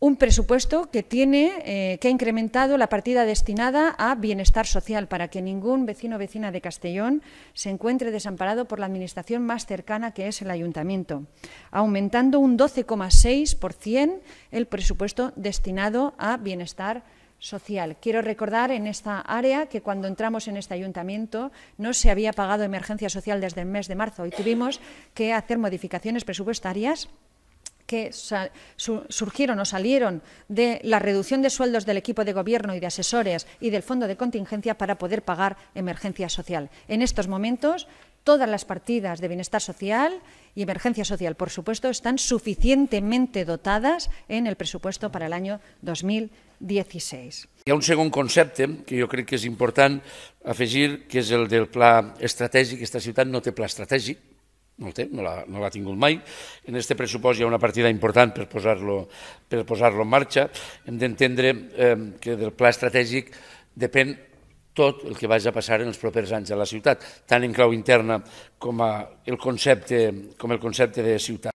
un presupuesto que tiene eh, que ha incrementado la partida destinada a bienestar social para que ningún vecino o vecina de Castellón se encuentre desamparado por la administración más cercana que es el ayuntamiento, aumentando un 12,6% el presupuesto destinado a bienestar social. Quiero recordar en esta área que cuando entramos en este ayuntamiento no se había pagado emergencia social desde el mes de marzo y tuvimos que hacer modificaciones presupuestarias que surgieron o salieron de la reducción de sueldos del equipo de gobierno y de asesores y del fondo de contingencia para poder pagar emergencia social. En estos momentos, todas las partidas de bienestar social y emergencia social, por supuesto, están suficientemente dotadas en el presupuesto para el año 2016. Y un segundo concepto que yo creo que es importante afegir, que es el del plan estratégico. Esta ciudad no tiene plan estratégico. no, té, no l'ha no tingut mai. En aquest pressupost hi ha una partida important per posar-lo per posar en marxa. Hem d'entendre eh, que del pla estratègic depèn tot el que vagi a passar en els propers anys a la ciutat, tant en clau interna com, a el, concepte, com el concepte de ciutat.